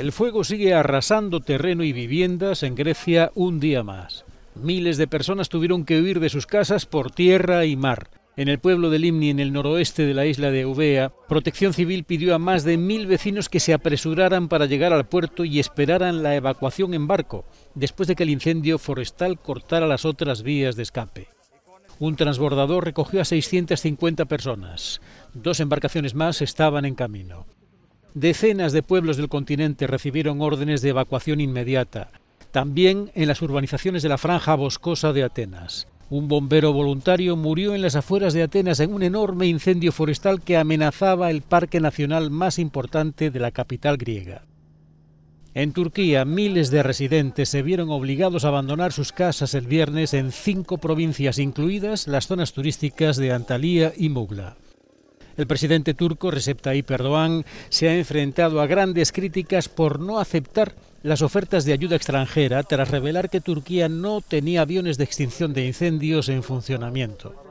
El fuego sigue arrasando terreno y viviendas en Grecia un día más. Miles de personas tuvieron que huir de sus casas por tierra y mar. En el pueblo de Limni, en el noroeste de la isla de Eubea, Protección Civil pidió a más de mil vecinos que se apresuraran para llegar al puerto y esperaran la evacuación en barco, después de que el incendio forestal cortara las otras vías de escape. Un transbordador recogió a 650 personas. Dos embarcaciones más estaban en camino. Decenas de pueblos del continente recibieron órdenes de evacuación inmediata, también en las urbanizaciones de la franja boscosa de Atenas. Un bombero voluntario murió en las afueras de Atenas en un enorme incendio forestal que amenazaba el parque nacional más importante de la capital griega. En Turquía, miles de residentes se vieron obligados a abandonar sus casas el viernes en cinco provincias, incluidas las zonas turísticas de Antalya y Mugla. El presidente turco Recep Tayyip Erdogan se ha enfrentado a grandes críticas por no aceptar las ofertas de ayuda extranjera tras revelar que Turquía no tenía aviones de extinción de incendios en funcionamiento.